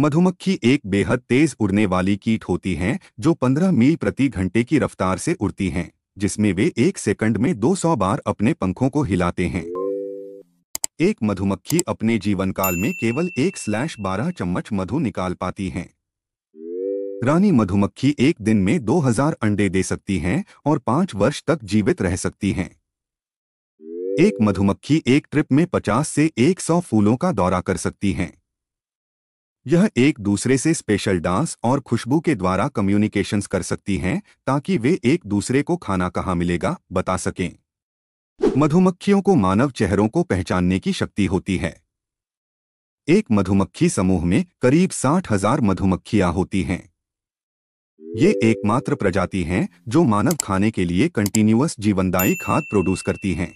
मधुमक्खी एक बेहद तेज उड़ने वाली कीट होती हैं जो 15 मील प्रति घंटे की रफ्तार से उड़ती हैं जिसमें वे एक सेकंड में 200 बार अपने पंखों को हिलाते हैं एक मधुमक्खी अपने जीवन काल में केवल एक स्लैश बारह चम्मच मधु निकाल पाती है रानी मधुमक्खी एक दिन में 2000 अंडे दे सकती हैं और पांच वर्ष तक जीवित रह सकती हैं एक मधुमक्खी एक ट्रिप में 50 से 100 फूलों का दौरा कर सकती हैं यह एक दूसरे से स्पेशल डांस और खुशबू के द्वारा कम्युनिकेशंस कर सकती हैं ताकि वे एक दूसरे को खाना कहाँ मिलेगा बता सकें मधुमक्खियों को मानव चेहरों को पहचानने की शक्ति होती है एक मधुमक्खी समूह में करीब साठ हजार मधुमक्खियां होती हैं ये एकमात्र प्रजाति हैं जो मानव खाने के लिए कंटिन्यूस जीवनदायी खाद प्रोड्यूस करती हैं